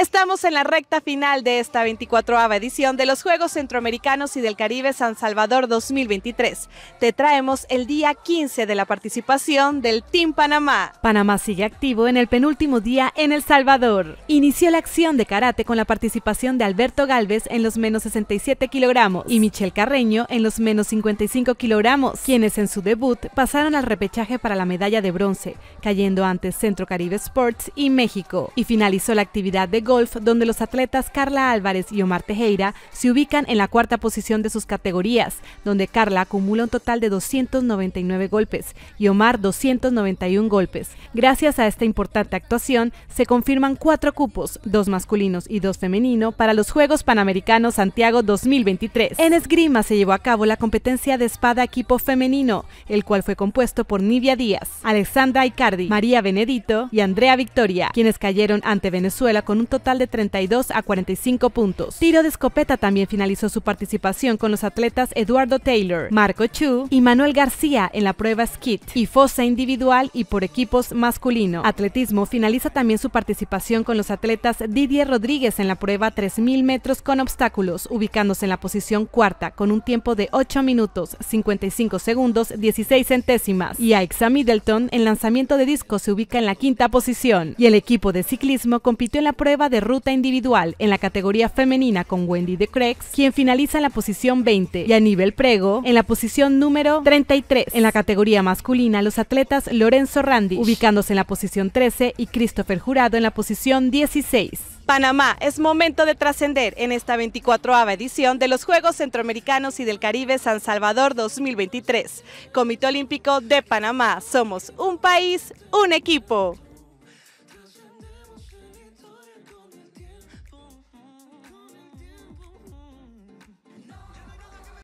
Estamos en la recta final de esta 24 a edición de los Juegos Centroamericanos y del Caribe San Salvador 2023. Te traemos el día 15 de la participación del Team Panamá. Panamá sigue activo en el penúltimo día en El Salvador. Inició la acción de karate con la participación de Alberto Galvez en los menos 67 kilogramos y Michelle Carreño en los menos 55 kilogramos, quienes en su debut pasaron al repechaje para la medalla de bronce, cayendo ante Centro Caribe Sports y México. Y finalizó la actividad de golf, donde los atletas Carla Álvarez y Omar Tejeira se ubican en la cuarta posición de sus categorías, donde Carla acumula un total de 299 golpes y Omar 291 golpes. Gracias a esta importante actuación, se confirman cuatro cupos, dos masculinos y dos femenino, para los Juegos Panamericanos Santiago 2023. En esgrima se llevó a cabo la competencia de espada equipo femenino, el cual fue compuesto por Nivia Díaz, Alexandra Icardi, María Benedito y Andrea Victoria, quienes cayeron ante Venezuela con un total de 32 a 45 puntos. Tiro de escopeta también finalizó su participación con los atletas Eduardo Taylor, Marco Chu y Manuel García en la prueba skit y fosa individual y por equipos masculino. Atletismo finaliza también su participación con los atletas Didier Rodríguez en la prueba 3000 metros con obstáculos, ubicándose en la posición cuarta con un tiempo de 8 minutos 55 segundos 16 centésimas y Aixa Middleton en lanzamiento de disco se ubica en la quinta posición y el equipo de ciclismo compitió en la prueba de ruta individual en la categoría femenina con Wendy de Krex, quien finaliza en la posición 20, y a nivel prego en la posición número 33. En la categoría masculina, los atletas Lorenzo Randi, ubicándose en la posición 13, y Christopher Jurado en la posición 16. Panamá, es momento de trascender en esta 24ª edición de los Juegos Centroamericanos y del Caribe San Salvador 2023. Comité Olímpico de Panamá, somos un país, un equipo.